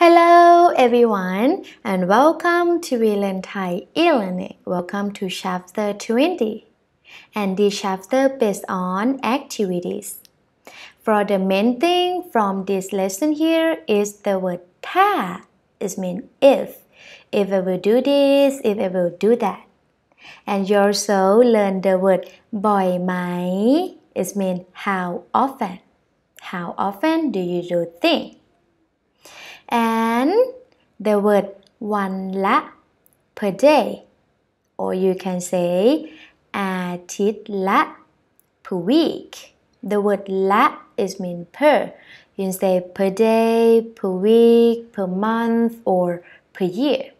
Hello everyone and welcome to Elan Thai e-learning. Welcome to chapter 20 and this chapter based on activities. For the main thing from this lesson here is the word tha. It's mean if. If I will do this, if I will do that. And you also learn the word boy mai. It's mean how often. How often do you do things? and the word one la per day or you can say atit la per week the word la is mean per you can say per day per week per month or per year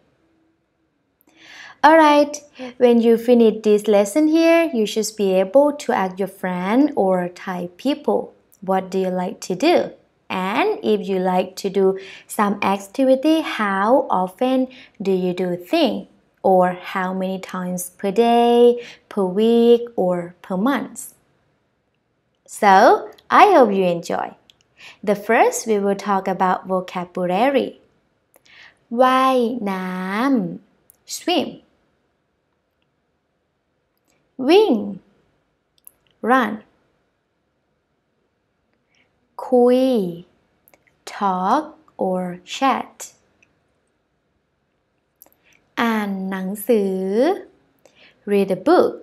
Alright, when you finish this lesson here, you should be able to ask your friend or Thai people, what do you like to do? And if you like to do some activity, how often do you do thing? Or how many times per day, per week, or per month? So, I hope you enjoy. The first we will talk about vocabulary. ว่ายน้ำ swim wing run คุย talk or chat อ่านหนังสือ read a book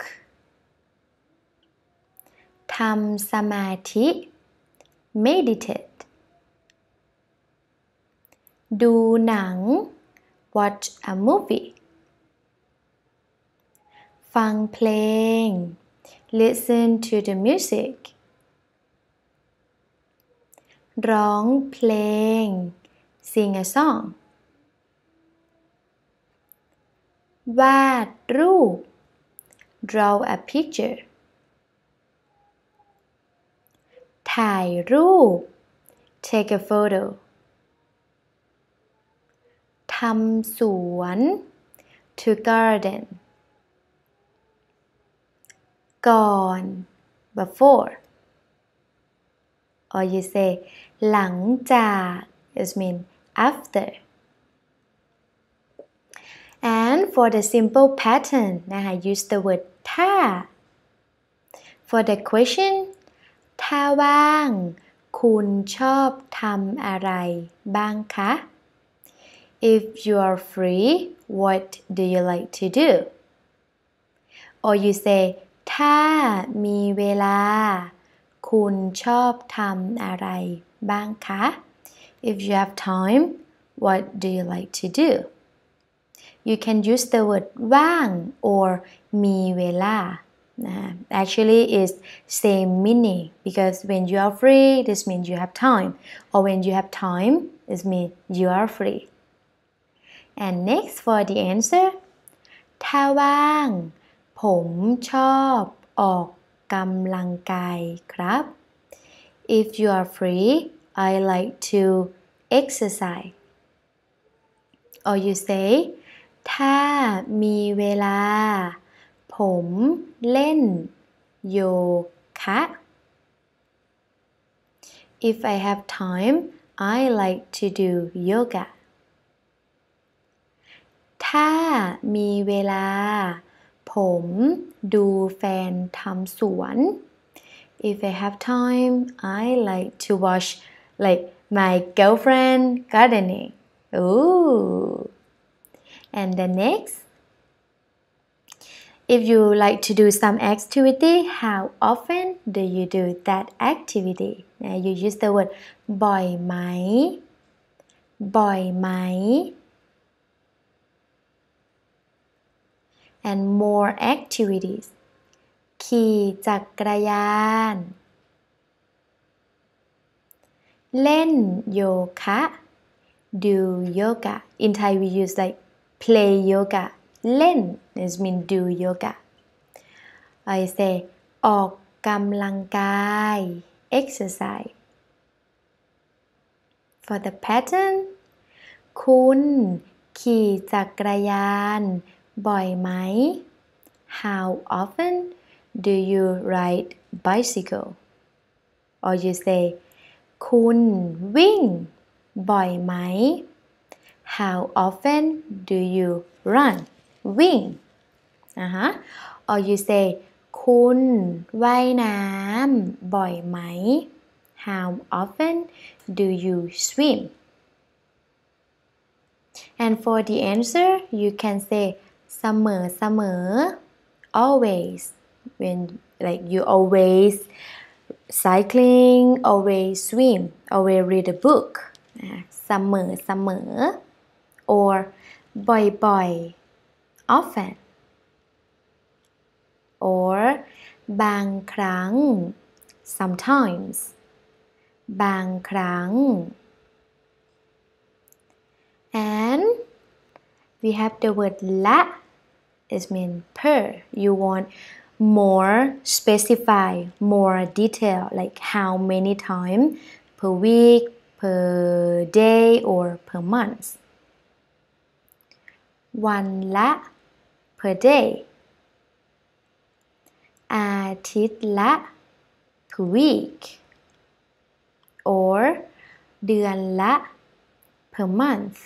ทำสมาธิ meditate ดูหนัง watch a movie ฟังเพลง listen to the music ร้องเพลง sing a song วาดรูป draw a picture ถ่ายรูป take a photo ทำสวน to garden ก่อน before or oh, you say หลังจาก is mean after and for the simple pattern นะคะ use the word ถ้า for the question "ถ้าว่างคุณชอบทำอะไรบ้างคะ?", if you are free what do you like to do or you say ถ้ามีเวลาคุณชอบทำอะไรบ้างคะ If you have time what do you like to do You can use the word ว่าง or มีเวลา uh, actually is same meaning because when you are free this means you have time or when you have time this means you are free and next for the answer ถ้าว่างผมชอบออกกำลังกายครับ If you are free I like to exercise or you say ถ้ามีเวลา ผมเล่นโยคะ If I have time I like to do yoga ถ้ามีเวลา ผม Do fan ดูแฟนทำสวน if I have time I like to watch like my girlfriend gardening ooh and the next if you like to do some activity how often do you do that activity now you use the word my. and more activities ขี่จักรยาน เล่นโยคะ do yoga in Thai we use like play yoga เล่น is mean do yoga I say ออกกำลังกาย exercise for the pattern คุณ ขี่จักรยานบ่อยไหม How often do you ride bicycle or you say คุณวิ่งบ่อยไหม? How often do you run วิ่งนะฮะ uh-huh. or you say คุณว่ายน้ำบ่อยไหม How often do you swim? And for the answer, you can say เสมอเสมอ always when like you always cycling always swim always read a book เสมอเสมอ or บ่อยๆ often or บางครั้ง sometimes บางครั้ง and we have the word และ it means per. You want more specify, more detail, like how many times per week, per day, or per month. One la per day. la per week or เดือนละ per month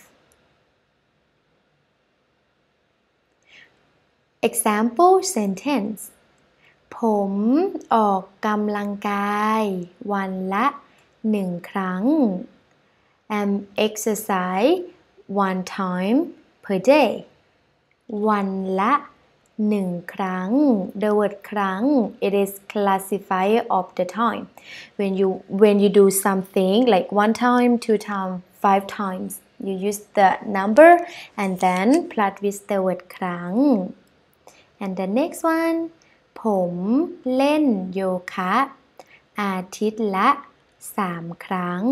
Example sentence ผมออกกำลังกายวันละหนึ่งครั้ง i m exercise one time per day วันละหนึ่งครั้ง the word ครั้ง it is classifier of the time when you when you do something like one time two time five times you use the number and then plot with the word ครั้ง and the next one ผม เล่น โยคะ อาทิตย์ ละสามครั้ง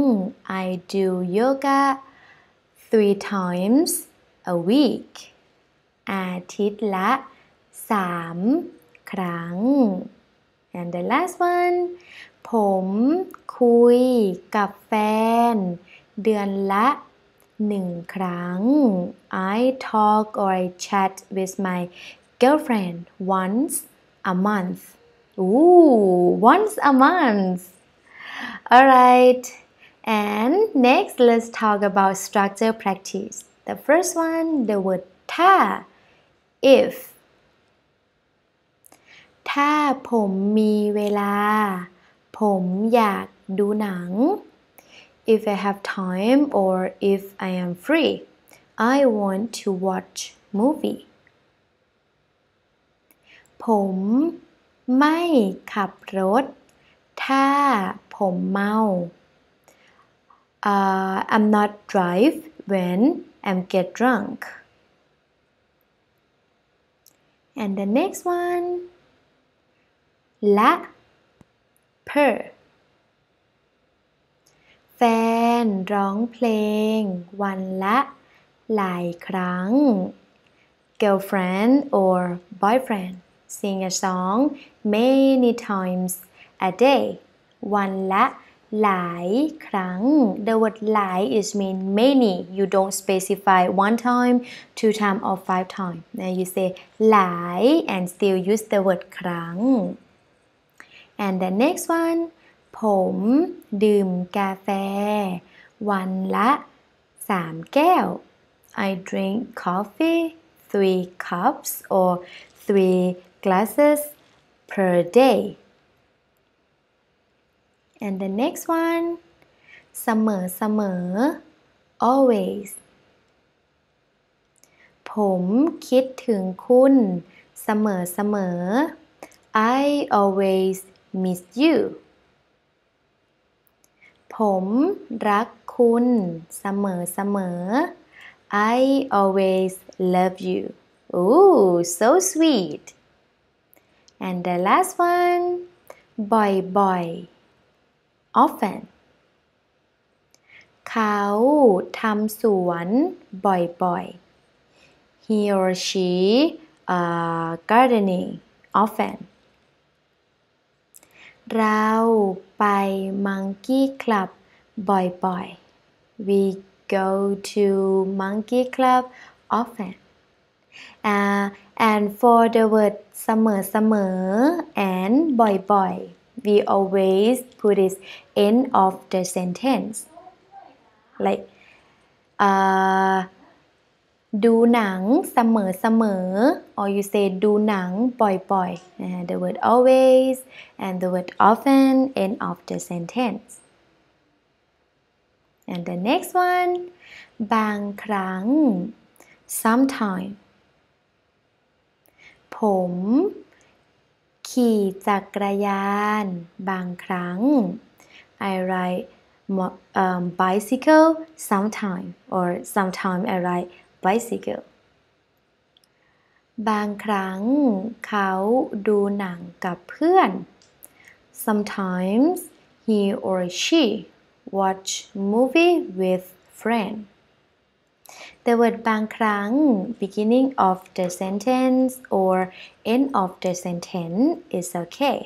I do yoga three times a week อาทิตย์ ละสามครั้ง and the last one ผม คุย กับแฟน เดือน ละหนึ่งครั้ง I talk or I chat with my girlfriend once a month. Ooh, once a month. All right. And next, let's talk about structure practice. The first one, the word ta, if. ถ้าผมมีเวลาผมอยากดูหนัง. If I have time or if I am free I want to watch movie ผมไม่ขับรถ ถ้าผมเมา uh, I'm not drive when I'm get drunk and the next one และ per แฟนร้องเพลงวันละ หลายครั้ง girlfriend or boyfriend sing a song many times a day วันละหลายครั้ง the word หลาย is mean many you don't specify one time two time or five time now you say หลาย and still use the word ครั้ง and the next one ผมดื่มกาแฟวันละสามแก้ว. I drink coffee three cups or three glasses per day. And the next one, เสมอเสมอ always ผมคิดถึงคุณเสมอเสมอ I always miss you ผมรักคุณเสมอเสมอ I always love you. Ooh, so sweet. And the last one, boy boy, often. boy. He or she uh, gardening often pai monkey club, boy. We go to monkey club often uh, and for the word เสมอเสมอ and บ่อยๆ we always put it end of the sentence like uh, ดูหนังเสมอเสมอ or you say ดูหนังบ่อยๆ uh, the word always and the word often end of the sentence and the next one บางครั้ง sometime ผม ขี่จักรยานบางครั้ง I ride um, bicycle sometime or sometime I ride bicycle บางครั้งเขาดูหนังกับเพื่อน Sometimes he or she watch movie with friend the word บางครั้ง beginning of the sentence or end of the sentence is okay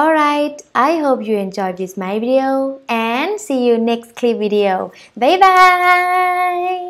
alright I hope you enjoyed this my video and see you next clip video bye bye